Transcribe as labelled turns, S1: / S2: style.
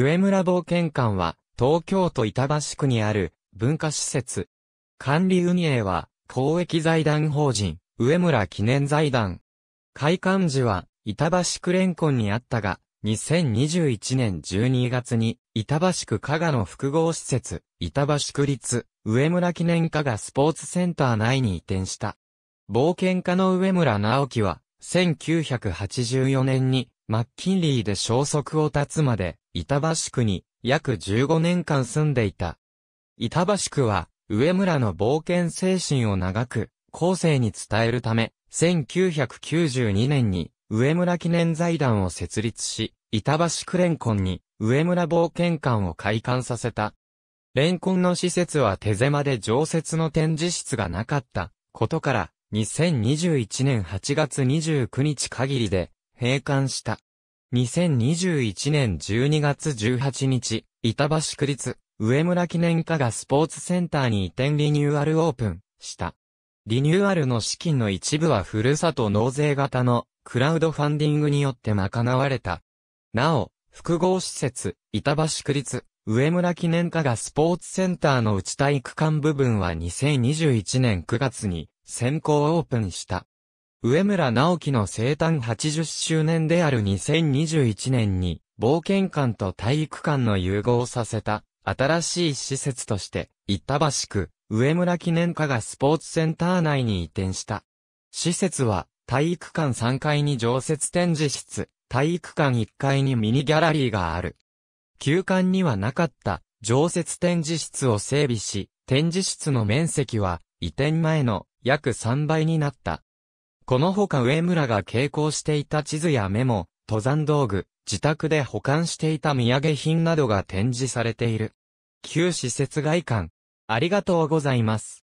S1: 上村冒険館は、東京都板橋区にある文化施設。管理運営は、公益財団法人、上村記念財団。開館時は、板橋区連婚にあったが、2021年12月に、板橋区加賀の複合施設、板橋区立、上村記念加賀スポーツセンター内に移転した。冒険家の上村直樹は、1984年に、マッキンリーで消息を絶つまで、板橋区に約15年間住んでいた。板橋区は、上村の冒険精神を長く、後世に伝えるため、1992年に、上村記念財団を設立し、板橋区レンコンに、上村冒険館を開館させた。レンコンの施設は手狭で常設の展示室がなかったことから、2021年8月29日限りで、閉館した。2021年12月18日、板橋区立、上村記念課がスポーツセンターに移転リニューアルオープンした。リニューアルの資金の一部はふるさと納税型のクラウドファンディングによって賄われた。なお、複合施設、板橋区立、上村記念課がスポーツセンターの内体育館部分は2021年9月に先行オープンした。上村直樹の生誕80周年である2021年に、冒険館と体育館の融合させた、新しい施設として、板橋区、上村記念課がスポーツセンター内に移転した。施設は、体育館3階に常設展示室、体育館1階にミニギャラリーがある。休館にはなかった、常設展示室を整備し、展示室の面積は、移転前の約3倍になった。このほか上村が傾向していた地図やメモ、登山道具、自宅で保管していた土産品などが展示されている。旧施設外観。ありがとうございます。